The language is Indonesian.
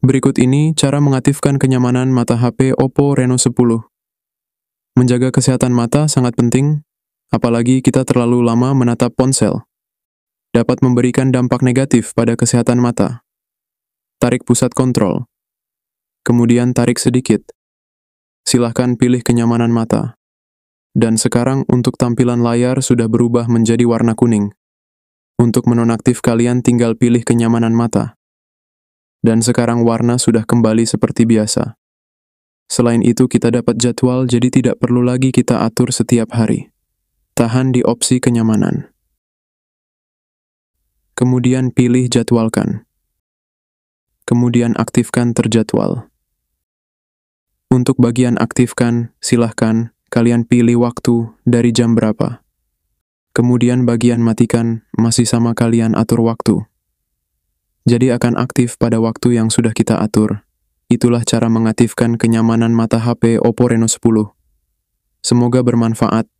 Berikut ini cara mengaktifkan kenyamanan mata HP Oppo Reno 10. Menjaga kesehatan mata sangat penting, apalagi kita terlalu lama menatap ponsel. Dapat memberikan dampak negatif pada kesehatan mata. Tarik pusat kontrol. Kemudian tarik sedikit. Silahkan pilih kenyamanan mata. Dan sekarang untuk tampilan layar sudah berubah menjadi warna kuning. Untuk menonaktif kalian tinggal pilih kenyamanan mata dan sekarang warna sudah kembali seperti biasa. Selain itu, kita dapat jadwal, jadi tidak perlu lagi kita atur setiap hari. Tahan di opsi kenyamanan. Kemudian pilih jadwalkan. Kemudian aktifkan terjadwal. Untuk bagian aktifkan, silahkan kalian pilih waktu dari jam berapa. Kemudian bagian matikan, masih sama kalian atur waktu jadi akan aktif pada waktu yang sudah kita atur. Itulah cara mengaktifkan kenyamanan mata HP Oppo Reno 10. Semoga bermanfaat.